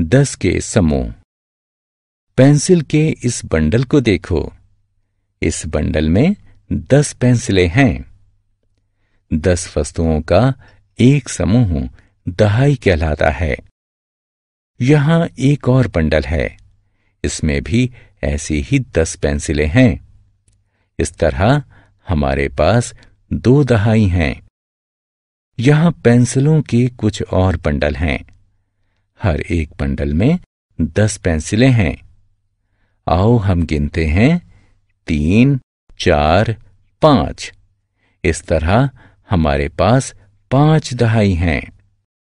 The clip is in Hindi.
दस के समूह पेंसिल के इस बंडल को देखो इस बंडल में दस पेंसिलें हैं दस वस्तुओं का एक समूह दहाई कहलाता है यहाँ एक और बंडल है इसमें भी ऐसी ही दस पेंसिलें हैं इस तरह हमारे पास दो दहाई हैं यहाँ पेंसिलों के कुछ और बंडल हैं हर एक बंडल में दस पेंसिलें हैं आओ हम गिनते हैं तीन चार पांच इस तरह हमारे पास पांच दहाई हैं